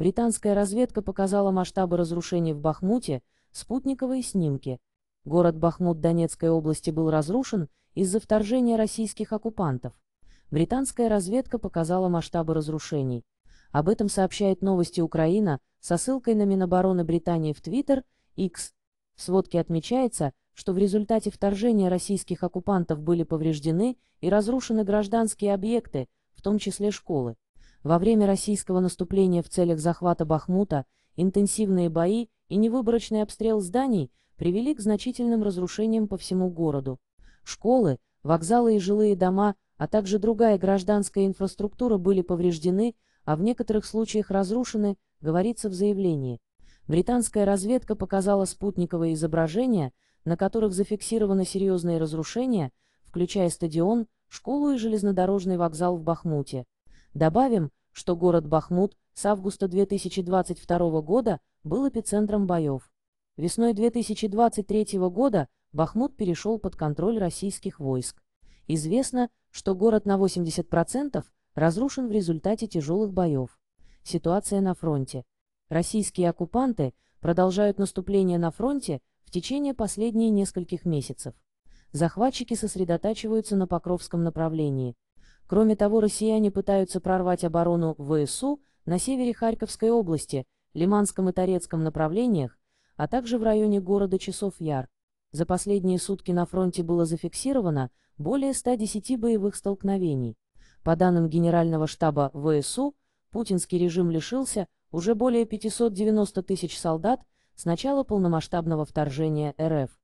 Британская разведка показала масштабы разрушений в Бахмуте, спутниковые снимки. Город Бахмут Донецкой области был разрушен из-за вторжения российских оккупантов. Британская разведка показала масштабы разрушений. Об этом сообщает новости Украина со ссылкой на Минобороны Британии в Твиттер, X. В сводке отмечается, что в результате вторжения российских оккупантов были повреждены и разрушены гражданские объекты, в том числе школы. Во время российского наступления в целях захвата Бахмута интенсивные бои и невыборочный обстрел зданий привели к значительным разрушениям по всему городу. Школы, вокзалы и жилые дома, а также другая гражданская инфраструктура были повреждены, а в некоторых случаях разрушены, говорится в заявлении. Британская разведка показала спутниковые изображения, на которых зафиксированы серьезные разрушения, включая стадион, школу и железнодорожный вокзал в Бахмуте. Добавим, что город Бахмут с августа 2022 года был эпицентром боев. Весной 2023 года Бахмут перешел под контроль российских войск. Известно, что город на 80% разрушен в результате тяжелых боев. Ситуация на фронте. Российские оккупанты продолжают наступление на фронте в течение последних нескольких месяцев. Захватчики сосредотачиваются на Покровском направлении – Кроме того, россияне пытаются прорвать оборону ВСУ на севере Харьковской области, Лиманском и Торецком направлениях, а также в районе города Часов-Яр. За последние сутки на фронте было зафиксировано более 110 боевых столкновений. По данным Генерального штаба ВСУ, путинский режим лишился уже более 590 тысяч солдат с начала полномасштабного вторжения РФ.